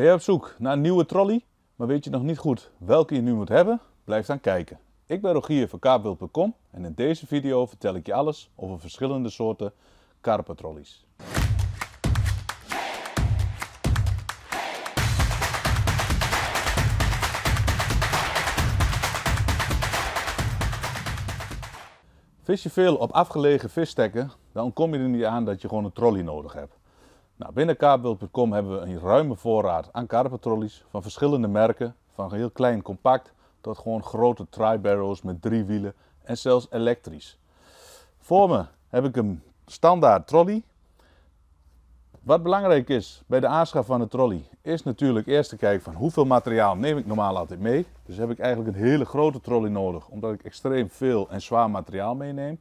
Ben je op zoek naar een nieuwe trolley, maar weet je nog niet goed welke je nu moet hebben? Blijf dan kijken. Ik ben Rogier van kaapwild.com en in deze video vertel ik je alles over verschillende soorten karpentrollies. Vis je veel op afgelegen visstekken, dan kom je er niet aan dat je gewoon een trolley nodig hebt. Nou, binnen kaapbeeld.com hebben we een ruime voorraad aan karpetrollies van verschillende merken, van heel klein compact tot gewoon grote tri-barrows met drie wielen en zelfs elektrisch. Voor me heb ik een standaard trolley. Wat belangrijk is bij de aanschaf van de trolley is natuurlijk eerst te kijken van hoeveel materiaal neem ik normaal altijd mee. Dus heb ik eigenlijk een hele grote trolley nodig omdat ik extreem veel en zwaar materiaal meeneem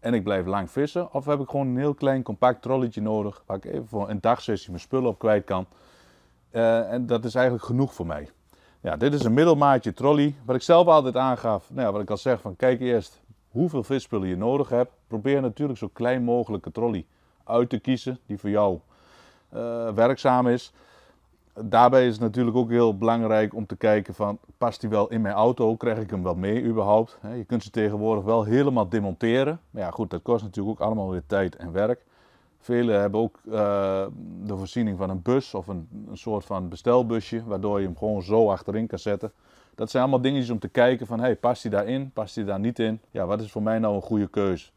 en ik blijf lang vissen? Of heb ik gewoon een heel klein compact trolletje nodig waar ik even voor een dagsessie mijn spullen op kwijt kan? Eh, en dat is eigenlijk genoeg voor mij. Ja, dit is een middelmaatje trolley. Wat ik zelf altijd aangaf, nou ja, wat ik al zeg, van kijk eerst hoeveel visspullen je nodig hebt. Probeer natuurlijk zo klein mogelijke trolley uit te kiezen die voor jou eh, werkzaam is daarbij is het natuurlijk ook heel belangrijk om te kijken van, past die wel in mijn auto? Krijg ik hem wel mee überhaupt? Je kunt ze tegenwoordig wel helemaal demonteren. Maar ja, goed, dat kost natuurlijk ook allemaal weer tijd en werk. Velen hebben ook eh, de voorziening van een bus of een, een, soort van bestelbusje, waardoor je hem gewoon zo achterin kan zetten. Dat zijn allemaal dingetjes om te kijken van, hey, past hij daarin? Past hij daar niet in? Ja, wat is voor mij nou een goede keus?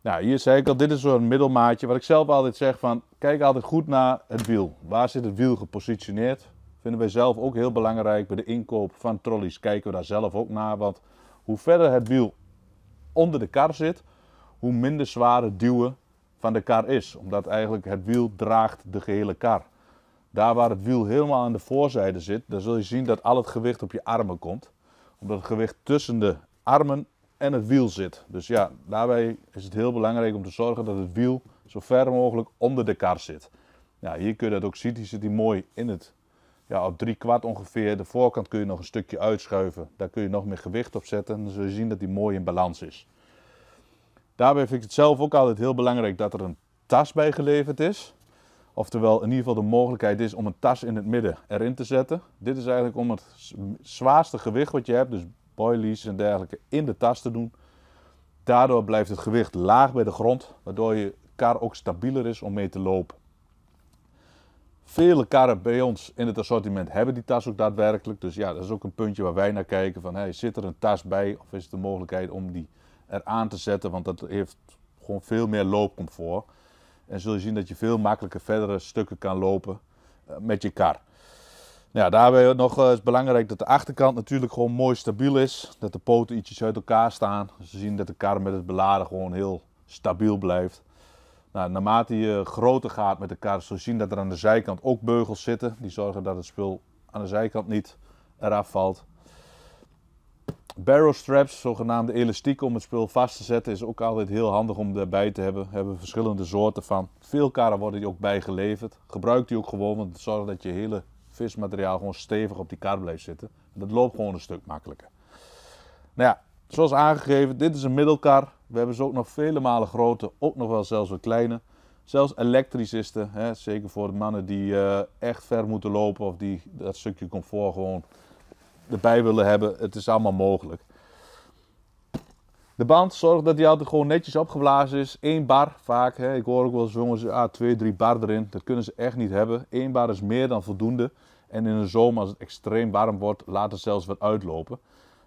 Nou, hier zei ik al, dit is zo'n middelmaatje. Wat ik zelf altijd zeg van, kijk altijd goed naar het wiel. Waar zit het wiel gepositioneerd? Vinden wij zelf ook heel belangrijk bij de inkoop van trolleys. Kijken we daar zelf ook naar, want hoe verder het wiel onder de kar zit, hoe minder zwaar het duwen van de kar is. Omdat eigenlijk het wiel draagt de gehele kar. Daar waar het wiel helemaal aan de voorzijde zit, dan zul je zien dat al het gewicht op je armen komt. Omdat het gewicht tussen de armen en het wiel zit. Dus ja, daarbij is het heel belangrijk om te zorgen dat het wiel zo ver mogelijk onder de kar zit. Ja, hier kun je dat ook zien, die zit die mooi in het, ja, op drie kwart ongeveer. De voorkant kun je nog een stukje uitschuiven, daar kun je nog meer gewicht op zetten dan zul je zien dat die mooi in balans is. Daarbij vind ik het zelf ook altijd heel belangrijk dat er een tas bij geleverd is. Oftewel in ieder geval de mogelijkheid is om een tas in het midden erin te zetten. Dit is eigenlijk om het zwaarste gewicht wat je hebt, dus boilies en dergelijke in de tas te doen. Daardoor blijft het gewicht laag bij de grond, waardoor je kar ook stabieler is om mee te lopen. Vele karren bij ons in het assortiment hebben die tas ook daadwerkelijk. Dus ja, dat is ook een puntje waar wij naar kijken van hey, zit er een tas bij of is het de mogelijkheid om die eraan te zetten. Want dat heeft gewoon veel meer loopcomfort. En zul je zien dat je veel makkelijker verdere stukken kan lopen eh, met je kar. Ja, daarbij nog eh, is belangrijk dat de achterkant natuurlijk gewoon mooi stabiel is. Dat de poten ietsjes uit elkaar staan. ze zien dat de kar met het beladen gewoon heel stabiel blijft. Nou, naarmate je eh, groter gaat met de kar, zul je zien dat er aan de zijkant ook beugels zitten. Die zorgen dat het spul aan de zijkant niet eraf valt. Barrel straps, zogenaamde elastiek om het spul vast te zetten, is ook altijd heel handig om erbij te hebben. We hebben verschillende soorten van. Veel karren worden die ook bijgeleverd. Gebruik die ook gewoon, want het zorgt dat je hele vismateriaal gewoon stevig op die kar blijft zitten. Dat loopt gewoon een stuk makkelijker. Nou ja, zoals aangegeven, dit is een middelkar. We hebben ze ook nog vele malen grote, ook nog wel zelfs wat kleine. Zelfs elektricisten, hè, zeker voor de mannen die eh, echt ver moeten lopen of die dat stukje comfort gewoon erbij willen hebben. Het is allemaal mogelijk. De band zorg dat die altijd gewoon netjes opgeblazen is. Eén bar vaak. Hè. Ik hoor ook wel eens jongens, ah, twee, drie bar erin. Dat kunnen ze echt niet hebben. Eén bar is meer dan voldoende. En in de zomer, als het extreem warm wordt, laat het zelfs wat uitlopen.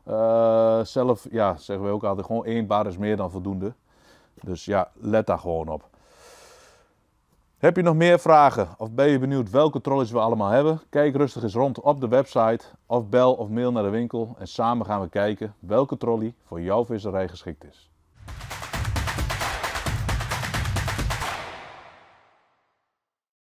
Eh, zelf ja, zeggen we ook altijd, gewoon één bar is meer dan voldoende. Dus ja, let daar gewoon op. Heb je nog meer vragen of ben je benieuwd welke trolleys we allemaal hebben? Kijk rustig eens rond op de website of bel of mail naar de winkel en samen gaan we kijken welke trolley voor jouw visserij geschikt is.